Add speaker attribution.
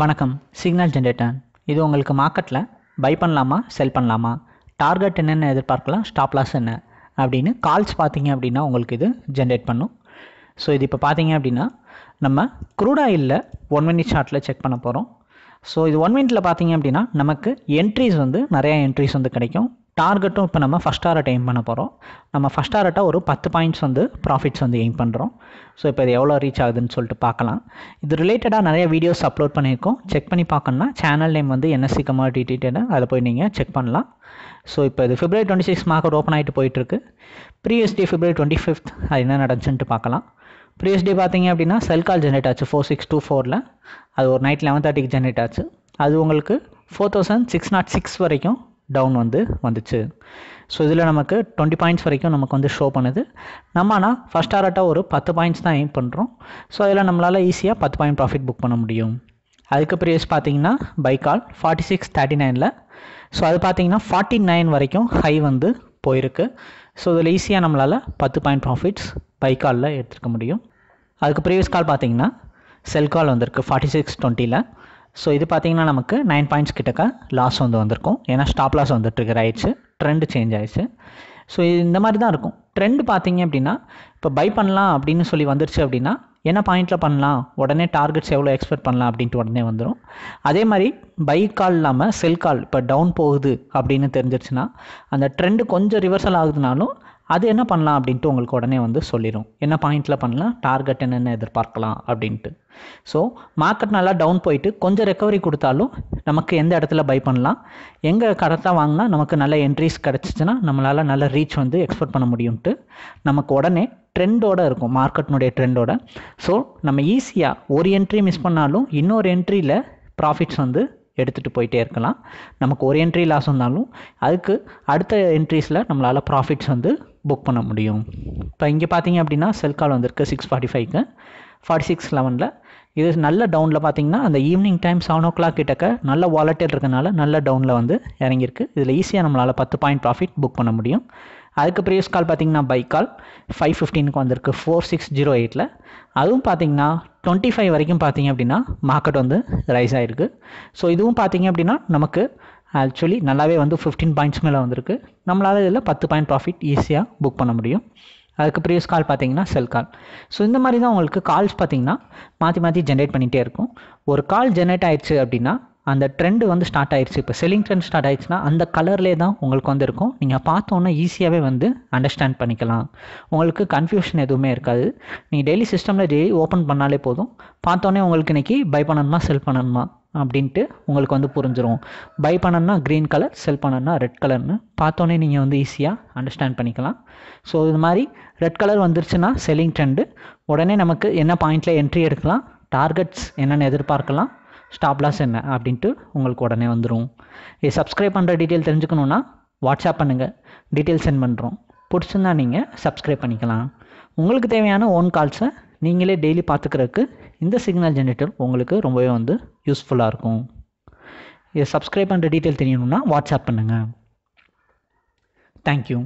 Speaker 1: வணக்கம் signal generator இது உங்களுக்கு மார்க்கெட்டில் பை பண்ணலாமா செல் பண்ணலாமா டார்கெட் என்னென்ன எதிர்பார்க்கலாம் ஸ்டாப் லாஸ் என்ன அப்படின்னு கால்ஸ் பார்த்தீங்க அப்படின்னா உங்களுக்கு இது ஜென்ரேட் பண்ணும் ஸோ இது இப்போ பார்த்தீங்க அப்படின்னா நம்ம க்ரூட் ஆயிலில் ஒன் மினிட் ஷார்ட்டில் செக் பண்ண போகிறோம் ஸோ இது ஒன் மினிட்டில் பார்த்தீங்க அப்படின்னா நமக்கு என்ட்ரிஸ் வந்து நிறையா என்ட்ரிஸ் வந்து கிடைக்கும் டார்கெட்டும் இப்போ நம்ம ஃபஸ்ட் டாரட் எய்ம் பண்ண போகிறோம் நம்ம ஃபஸ்ட் டாரட்டாக ஒரு பத்து பாயிண்ட்ஸ் வந்து ப்ராஃபிட்ஸ் வந்து எய்ம் பண்ணுறோம் ஸோ இப்போ இது எவ்வளோ ரீச் ஆகுதுன்னு சொல்லிட்டு பார்க்கலாம் இது ரிலேட்டடாக நிறைய வீடியோஸ் அப்லோட் பண்ணியிருக்கோம் செக் பண்ணி பார்க்கணும்னா சேனல் நேம் வந்து என்எஸ்சி கமாடி டீட்டெயில் அதில் போய் நீங்கள் செக் பண்ணலாம் ஸோ இப்போ இது February twenty six market open ஆகிட்டு போயிட்டுருக்கு previous day February twenty fifth அது என்ன நடந்துச்சுன்ட்டு பார்க்கலாம் ப்ரீவியஸ் டே பார்த்தீங்க அப்படின்னா செல் கால் ஜென்ரேட் ஆச்சு ஃபோர் சிக்ஸ் டூ ஃபோரில் அது ஒரு நைட் லெவன் தேர்ட்டிக்கு ஜென்ரேட் ஆச்சு அது உங்களுக்கு four thousand six not six வரைக்கும் டவுன் வந்து வந்துச்சு ஸோ இதில் நமக்கு டுவெண்ட்டி பாயிண்ட்ஸ் வரைக்கும் நமக்கு வந்து ஷோ பண்ணுது நம்ம ஆனால் ஃபஸ்ட் ஆர்ட்டாக ஒரு பத்து பாயிண்ட்ஸ் தான் எய்ம் பண்ணுறோம் ஸோ அதில் நம்மளால் ஈஸியாக பத்து பாயிண்ட் ப்ராஃபிட் புக் பண்ண முடியும் அதுக்கு ப்ரீவியஸ் பார்த்தீங்கன்னா buy call forty six thirty நைனில் ஸோ அது பார்த்தீங்கன்னா ஃபார்ட்டி நைன் வரைக்கும் ஹை வந்து போயிருக்கு ஸோ இதில் ஈஸியாக நம்மளால் பத்து பாயிண்ட் ப்ராஃபிட்ஸ் பை காலில் எடுத்துருக்க முடியும் அதுக்கு ப்ரீவியஸ் கால் பார்த்தீங்கன்னா செல் கால் வந்திருக்கு ஃபார்ட்டி சிக்ஸ் டுவெண்ட்டியில் ஸோ இது பார்த்திங்கன்னா நமக்கு நைன் பாயிண்ட்ஸ் கிட்டக்க லாஸ் வந்து வந்திருக்கும் ஏன்னா ஸ்டாப் லாஸ் வந்துட்டுருக்கு ஆயிடுச்சு ட்ரெண்டு சேஞ்ச் ஆயிடுச்சு ஸோ இது இந்த மாதிரி தான் இருக்கும் ட்ரெண்ட் பார்த்தீங்க அப்படின்னா இப்போ பை பண்ணலாம் அப்படின்னு சொல்லி வந்துருச்சு அப்படின்னா என்ன பாயிண்ட்டில் பண்ணலாம் உடனே டார்கெட்ஸ் எவ்வளோ எக்ஸ்பெக்ட் பண்ணலாம் அப்படின்ட்டு உடனே வந்துடும் அதே மாதிரி பை கால் இல்லாமல் செல் கால் இப்போ டவுன் போகுது அப்படின்னு தெரிஞ்சிருச்சுன்னா அந்த ட்ரெண்டு கொஞ்சம் ரிவர்சல் ஆகுதுனாலும் அது என்ன பண்ணலாம் அப்படின்ட்டு உங்களுக்கு உடனே வந்து சொல்லிடும் என்ன பாயிண்டில் பண்ணலாம் டார்கெட் என்னென்ன எதிர்பார்க்கலாம் அப்படின்ட்டு ஸோ மார்க்கெட் நல்லா டவுன் போயிட்டு கொஞ்சம் ரெக்கவரி கொடுத்தாலும் நமக்கு எந்த இடத்துல பை பண்ணலாம் எங்கே கடத்தாக வாங்கினா நமக்கு நல்ல என்ட்ரிஸ் கிடச்சிச்சின்னா நம்மளால் நல்ல ரீச் வந்து எக்ஸ்போர்ட் பண்ண முடியும்ட்டு நமக்கு உடனே ட்ரெண்டோட இருக்கும் மார்க்கெட்னுடைய ட்ரெண்டோட ஸோ நம்ம ஈஸியாக ஒரு என்ட்ரி மிஸ் பண்ணாலும் இன்னொரு என்ட்ரியில் ப்ராஃபிட்ஸ் வந்து எடுத்துகிட்டு போயிட்டே இருக்கலாம் நமக்கு ஒரு என்ட்ரி லாஸ் வந்தாலும் அதுக்கு அடுத்த என்ட்ரீஸில் நம்மளால் ப்ராஃபிட்ஸ் வந்து புக் பண்ண முடியும் இப்போ இங்கே பார்த்தீங்க அப்படின்னா செல் கால் வந்திருக்கு சிக்ஸ் ஃபார்ட்டி ஃபைவ்க்கு ஃபார்ட்டி சிக்ஸ் லெவனில் இது நல்ல டவுனில் பார்த்தீங்கன்னா அந்த evening time seven o'clock கிட்டக்க நல்ல வாலட்டில் இருக்கனால நல்ல டவுனில் வந்து இறங்கியிருக்கு இதில் ஈஸியாக நம்மளால் பத்து பாயிண்ட் ப்ராஃபிட் புக் பண்ண முடியும் அதுக்கு ப்ரீவியஸ் கால் பார்த்தீங்கன்னா பை கால் ஃபைவ் ஃபிஃப்டீனுக்கு வந்திருக்கு ஃபோர் சிக்ஸ் ஜீரோ எயிட்டில் அதுவும் பார்த்தீங்கன்னா டுவெண்ட்டி ஃபைவ் வரைக்கும் பார்த்தீங்க அப்படின்னா மார்க்கெட் வந்து ரைஸ் ஆகிருக்கு ஸோ இதுவும் பார்த்தீங்க அப்படின்னா நமக்கு ஆக்சுவலி நல்லாவே வந்து ஃபிஃப்டீன் பாயிண்ட்ஸ் மேலே வந்திருக்கு நம்மளால் இதில் பத்து பாயிண்ட் ப்ராஃபிட் ஈஸியாக புக் பண்ண முடியும் அதுக்கு ப்ரீவியஸ் கால் பார்த்தீங்கன்னா செல் கால் ஸோ இந்த மாதிரி தான் உங்களுக்கு கால்ஸ் பார்த்தீங்கன்னா மாற்றி மாற்றி ஜென்ரேட் பண்ணிகிட்டே இருக்கும் ஒரு கால் ஜென்ரேட் ஆயிடுச்சு அப்படின்னா அந்த ட்ரெண்டு வந்து ஸ்டார்ட் ஆயிடுச்சு இப்போ செல்லிங் ட்ரெண்ட் ஸ்டார்ட் ஆயிடுச்சுன்னா அந்த கலர்லேயே தான் உங்களுக்கு வந்து இருக்கும் நீங்கள் பார்த்தோன்னே ஈஸியாகவே வந்து அண்டர்ஸ்டாண்ட் பண்ணிக்கலாம் உங்களுக்கு கன்ஃபியூஷன் எதுவுமே இருக்காது நீங்கள் டெய்லி சிஸ்டமில் டெய்லி ஓப்பன் பண்ணாலே போதும் பார்த்தோன்னே உங்களுக்கு இன்றைக்கி பை பண்ணணுமா செல் பண்ணணுமா அப்படின்ட்டு உங்களுக்கு வந்து புரிஞ்சிடும் பை பண்ணணும்னா க்ரீன் கலர் செல் பண்ணணும்னா ரெட் கலர்னு பார்த்தோன்னே நீங்கள் வந்து ஈஸியாக அண்டர்ஸ்டாண்ட் பண்ணிக்கலாம் ஸோ இது மாதிரி ரெட் கலர் வந்துருச்சுன்னா செல்லிங் ட்ரெண்டு உடனே நமக்கு என்ன பாயிண்டில் என்ட்ரி எடுக்கலாம் டார்கெட்ஸ் என்னென்னு எதிர்பார்க்கலாம் ஸ்டாப் லாஸ் என்ன அப்படின்ட்டு உங்களுக்கு உடனே வந்துடும் இது சப்ஸ்கிரைப் பண்ணுற டீட்டெயில் தெரிஞ்சுக்கணுன்னா வாட்ஸ்அப் பண்ணுங்கள் டீட்டெயில் சென்ட் பண்ணுறோம் பிடிச்சிருந்தா நீங்கள் சப்ஸ்கிரைப் பண்ணிக்கலாம் உங்களுக்கு தேவையான ஓன் கால்ஸை நீங்களே டெய்லி பார்த்துக்கிறதுக்கு இந்த சிக்னல் ஜென்ரேட்டர் உங்களுக்கு ரொம்பவே வந்து யூஸ்ஃபுல்லாக இருக்கும் இதை சப்ஸ்கிரைப் பண்ணுற டீட்டெயில் தெரியணும்னா வாட்ஸ்அப் பண்ணுங்கள் தேங்க்யூ